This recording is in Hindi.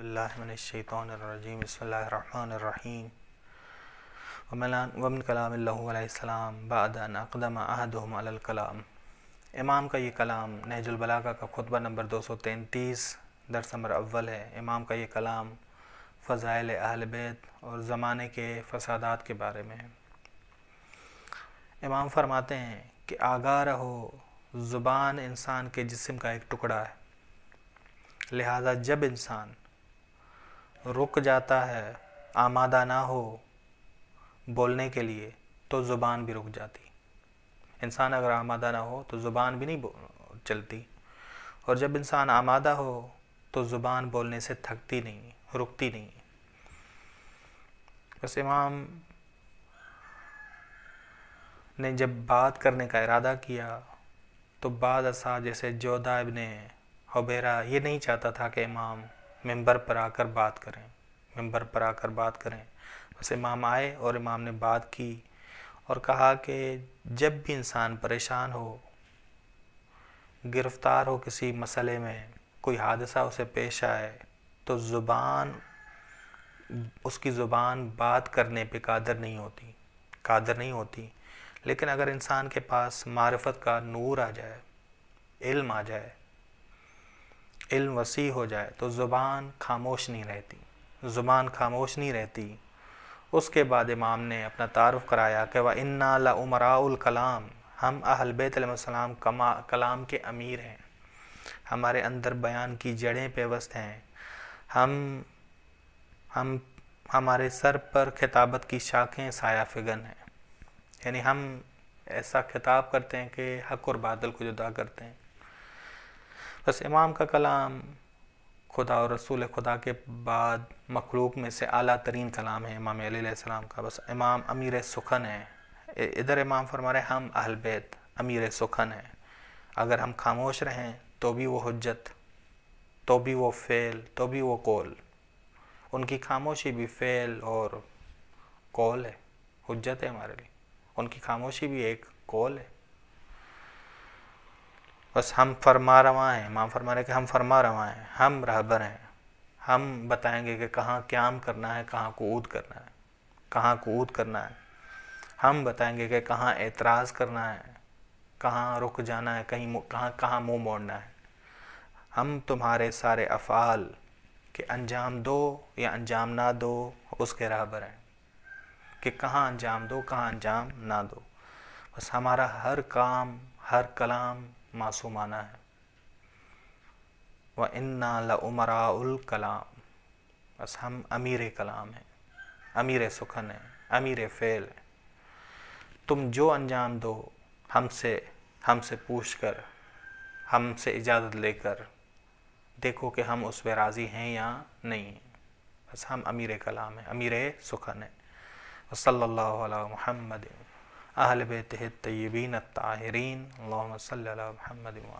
अज़बिल्लाशैतरजीम बसमीम वमन कलाम अल्लाम अकदम अहदम अलकलाम इमाम का ये कलाम नहजुलबलागा का खुतबा नंबर दो सौ तैंतीस दरस नंबर अव्वल है इमाम का ये कलाम फ़ज़ाइल अहल बैत और ज़माने के फसादात के बारे में है इमाम फरमाते हैं कि आगा रहो ज़ुबान इंसान के जिसम का एक टुकड़ा है लिहाजा जब इंसान रुक जाता है आमादा ना हो बोलने के लिए तो ज़ुबान भी रुक जाती इंसान अगर आमादा ना हो तो ज़ुबान भी नहीं चलती और जब इंसान आमादा हो तो ज़ुबान बोलने से थकती नहीं रुकती नहीं बस इमाम ने जब बात करने का इरादा किया तो बाद जैसे जोदा ने हबेरा ये नहीं चाहता था कि इमाम मेंबर पर आकर बात करें मेंबर पर आकर बात करें बस इमाम आए और इमाम ने बात की और कहा कि जब भी इंसान परेशान हो गिरफ़्तार हो किसी मसले में कोई हादसा उसे पेश आए तो ज़ुबान उसकी ज़ुबान बात करने पे कादर नहीं होती कादर नहीं होती लेकिन अगर इंसान के पास मारफत का नूर आ जाए इल्म आ जाए इल्म वसी हो जाए तो ज़ुबान खामोश नहीं रहती ज़ुबान खामोश नहीं रहती उसके बाद इमाम ने अपना तारफ़ कराया कि वह इन्ना ला उमराउल कलाम हम कमा कलाम के अमीर हैं हमारे अंदर बयान की जड़ें पेवस्त हैं हम हम हमारे सर पर खिताबत की शाखें साया फिगन हैं यानी हम ऐसा खिताब करते हैं कि हक और बादल को जुदा करते हैं बस इमाम का कलाम खुदा और रसूल खुदा के बाद मखलूक में से अली तरीन कलाम है इमाम अलीसम का बस इमाम अमीर सुखन है इधर इमाम फरमा रहे हम अहलबैत अमीर सुखन है अगर हम खामोश रहें तो भी वो हजत तो भी वो फ़ेल तो भी वो कौल उनकी खामोशी भी फ़ेल और कौल है हजत है हमारे लिए उनकी खामोशी भी एक कौल है बस हम फरमा रवा हैं माँ फरमा रहे कि हम फरमा रवा हैं हम रहबर हैं हम बताएंगे कि कहाँ क्याम करना है कहाँ कूद करना है कहाँ कूद करना है हम बताएंगे कि कहाँ एतराज़ करना है कहाँ रुक जाना है कहीं कहाँ कहाँ मुँह मोड़ना है हम तुम्हारे सारे अफ़ाल के अंजाम दो या अंजाम ना दो उसके रहबर हैं कि कहाँ अंजाम दो कहाँ अंजाम ना दो बस हमारा हर काम हर कलाम मासूमाना है व इन्ना लमराउल कलाम बस हम अमीर कलाम हैं अमीर सुखन हैं अमीर फ़ेल हैं तुम जो अंजाम दो हमसे हमसे पूछ कर हमसे इजाज़त लेकर देखो कि हम उस पर राज़ी हैं या नहीं हैं बस हम अमीर कलाम हैं अमीर सुखन हैं अलैहि महमद أهل بيته الطيبين الطاهرين اللهم صل على محمد وعلى